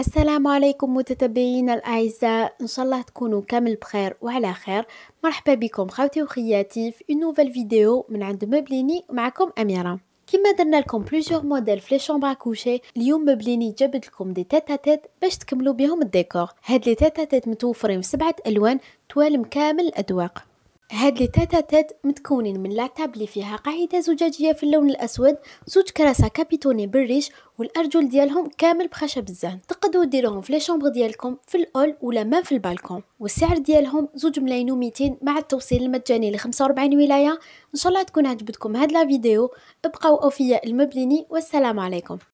السلام عليكم متتبعينا الاعزاء ان شاء الله تكونوا كامل بخير وعلى خير مرحبا بكم خاوتي وخياتي في نوفل فيديو من عند مبليني معكم اميره كما درنا لكم بليزيور موديل في لي شومبر كوشي اليوم مبليني جابت لكم دي تاتا تيت باش تكملوا بهم الديكور هاد لي تاتا تيت متوفرين في سبعه الوان توالم كامل الاذواق هاد لي تاتا تات متكونين من لاتاب اللي فيها قاعدة زجاجية في اللون الأسود زوج كراسة كابيتوني بالريش والأرجل ديالهم كامل بخشب الزان تقدروا ديروهم في لي شومبر ديالكم في الأول ولا ما في البالكون والسعر ديالهم زوج ملايين وميتين مع التوصيل المجاني ل 45 ولاية إن شاء الله تكون عجبتكم هاد لا فيديو ابقوا أوفياء المبليني والسلام عليكم